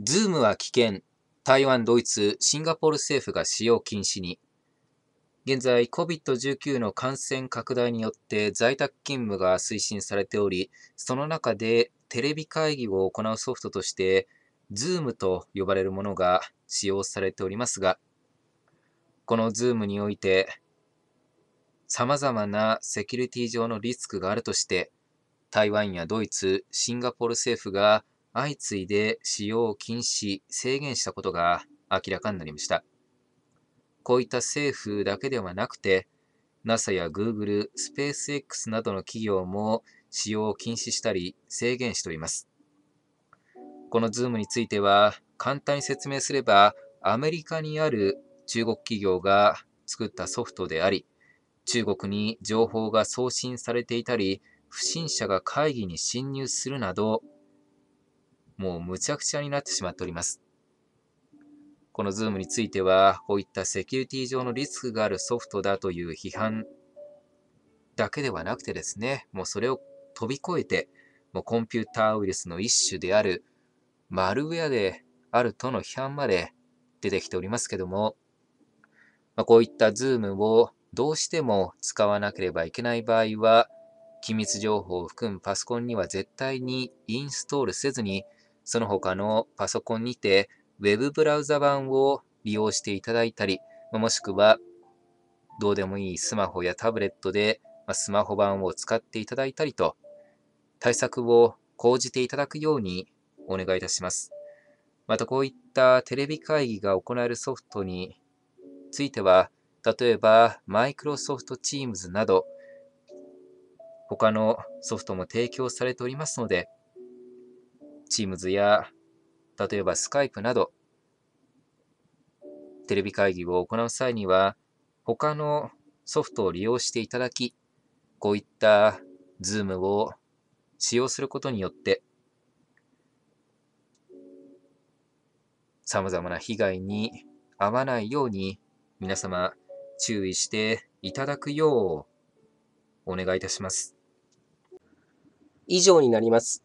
ズームは危険。台湾、ドイツ、シンガポール政府が使用禁止に。現在、COVID-19 の感染拡大によって在宅勤務が推進されており、その中でテレビ会議を行うソフトとして、Zoom と呼ばれるものが使用されておりますが、この Zoom において、様々なセキュリティ上のリスクがあるとして、台湾やドイツ、シンガポール政府が相次いで使用を禁止、制限したことが明らかになりました。こういった政府だけではなくて、NASA や Google、スペース X などの企業も使用を禁止したり制限しております。この Zoom については、簡単に説明すれば、アメリカにある中国企業が作ったソフトであり、中国に情報が送信されていたり、不審者が会議に侵入するなどもうむちゃくちゃになってしまっております。このズームについては、こういったセキュリティ上のリスクがあるソフトだという批判だけではなくてですね、もうそれを飛び越えて、もうコンピューターウイルスの一種であるマルウェアであるとの批判まで出てきておりますけども、まあ、こういったズームをどうしても使わなければいけない場合は、機密情報を含むパソコンには絶対にインストールせずにその他のパソコンにて Web ブラウザ版を利用していただいたり、もしくはどうでもいいスマホやタブレットでスマホ版を使っていただいたりと、対策を講じていただくようにお願いいたします。またこういったテレビ会議が行えるソフトについては、例えば Microsoft Teams など、他のソフトも提供されておりますので、Teams や、例えば Skype など、テレビ会議を行う際には、他のソフトを利用していただき、こういった Zoom を使用することによって、様々な被害に遭わないように、皆様注意していただくようお願いいたします。以上になります。